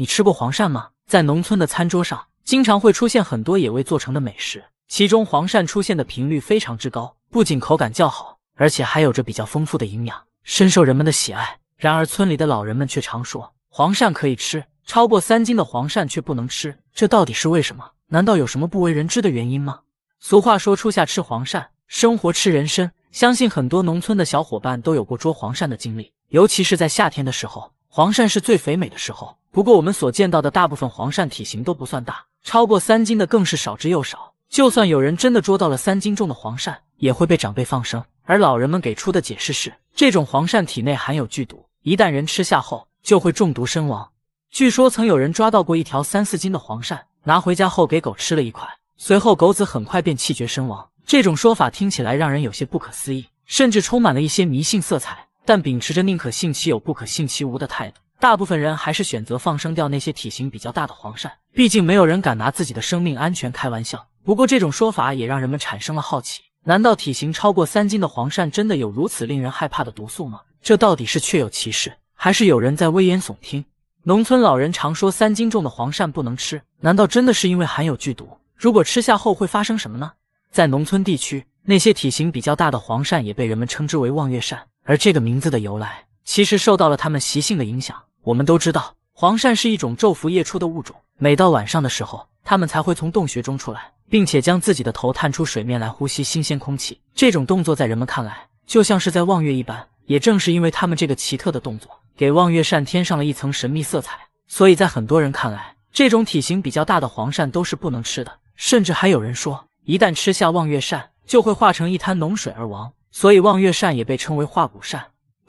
你吃过黄鳝吗？在农村的餐桌上，经常会出现很多野味做成的美食，其中黄鳝出现的频率非常之高，不仅口感较好，而且还有着比较丰富的营养，深受人们的喜爱。然而，村里的老人们却常说黄鳝可以吃，超过三斤的黄鳝却不能吃，这到底是为什么？难道有什么不为人知的原因吗？俗话说“初夏吃黄鳝，生活吃人参”，相信很多农村的小伙伴都有过捉黄鳝的经历，尤其是在夏天的时候，黄鳝是最肥美的时候。不过，我们所见到的大部分黄鳝体型都不算大，超过三斤的更是少之又少。就算有人真的捉到了三斤重的黄鳝，也会被长辈放生。而老人们给出的解释是，这种黄鳝体内含有剧毒，一旦人吃下后就会中毒身亡。据说曾有人抓到过一条三四斤的黄鳝，拿回家后给狗吃了一块，随后狗子很快便气绝身亡。这种说法听起来让人有些不可思议，甚至充满了一些迷信色彩。但秉持着宁可信其有，不可信其无的态度。大部分人还是选择放生掉那些体型比较大的黄鳝，毕竟没有人敢拿自己的生命安全开玩笑。不过，这种说法也让人们产生了好奇：难道体型超过三斤的黄鳝真的有如此令人害怕的毒素吗？这到底是确有其事，还是有人在危言耸听？农村老人常说三斤重的黄鳝不能吃，难道真的是因为含有剧毒？如果吃下后会发生什么呢？在农村地区，那些体型比较大的黄鳝也被人们称之为“望月鳝”，而这个名字的由来其实受到了它们习性的影响。我们都知道，黄鳝是一种昼伏夜出的物种，每到晚上的时候，它们才会从洞穴中出来，并且将自己的头探出水面来呼吸新鲜空气。这种动作在人们看来，就像是在望月一般。也正是因为他们这个奇特的动作，给望月鳝添上了一层神秘色彩。所以在很多人看来，这种体型比较大的黄鳝都是不能吃的，甚至还有人说，一旦吃下望月鳝，就会化成一滩浓水而亡。所以望月鳝也被称为化骨鳝。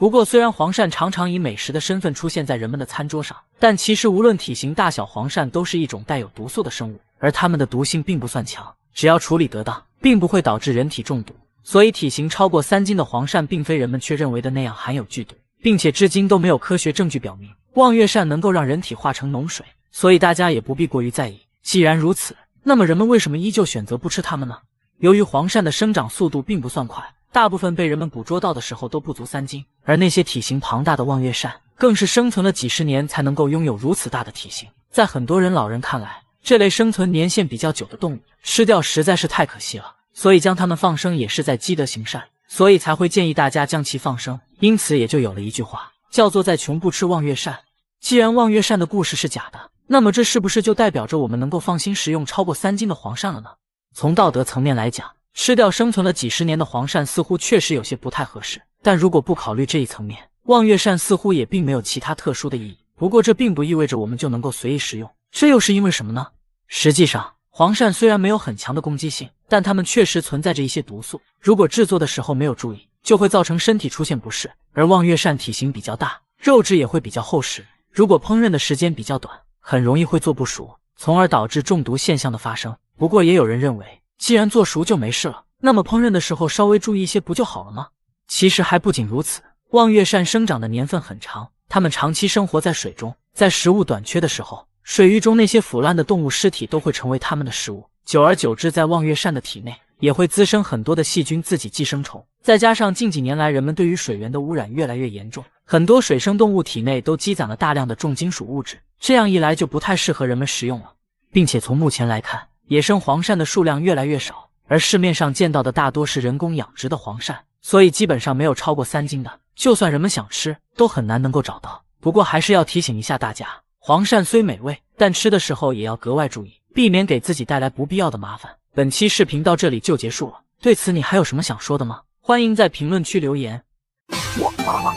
不过，虽然黄鳝常常以美食的身份出现在人们的餐桌上，但其实无论体型大小，黄鳝都是一种带有毒素的生物，而它们的毒性并不算强，只要处理得当，并不会导致人体中毒。所以，体型超过三斤的黄鳝，并非人们却认为的那样含有剧毒，并且至今都没有科学证据表明望月鳝能够让人体化成脓水，所以大家也不必过于在意。既然如此，那么人们为什么依旧选择不吃它们呢？由于黄鳝的生长速度并不算快。大部分被人们捕捉到的时候都不足三斤，而那些体型庞大的望月扇更是生存了几十年才能够拥有如此大的体型。在很多人老人看来，这类生存年限比较久的动物吃掉实在是太可惜了，所以将它们放生也是在积德行善，所以才会建议大家将其放生。因此也就有了一句话叫做“再穷不吃望月扇”。既然望月扇的故事是假的，那么这是不是就代表着我们能够放心食用超过三斤的黄鳝了呢？从道德层面来讲。吃掉生存了几十年的黄鳝，似乎确实有些不太合适。但如果不考虑这一层面，望月鳝似乎也并没有其他特殊的意义。不过这并不意味着我们就能够随意食用，这又是因为什么呢？实际上，黄鳝虽然没有很强的攻击性，但它们确实存在着一些毒素。如果制作的时候没有注意，就会造成身体出现不适。而望月鳝体型比较大，肉质也会比较厚实。如果烹饪的时间比较短，很容易会做不熟，从而导致中毒现象的发生。不过也有人认为。既然做熟就没事了，那么烹饪的时候稍微注意一些不就好了吗？其实还不仅如此，望月扇生长的年份很长，它们长期生活在水中，在食物短缺的时候，水域中那些腐烂的动物尸体都会成为它们的食物。久而久之，在望月扇的体内也会滋生很多的细菌、自己寄生虫。再加上近几年来，人们对于水源的污染越来越严重，很多水生动物体内都积攒了大量的重金属物质，这样一来就不太适合人们食用了。并且从目前来看，野生黄鳝的数量越来越少，而市面上见到的大多是人工养殖的黄鳝，所以基本上没有超过三斤的。就算人们想吃，都很难能够找到。不过还是要提醒一下大家，黄鳝虽美味，但吃的时候也要格外注意，避免给自己带来不必要的麻烦。本期视频到这里就结束了，对此你还有什么想说的吗？欢迎在评论区留言。我妈妈，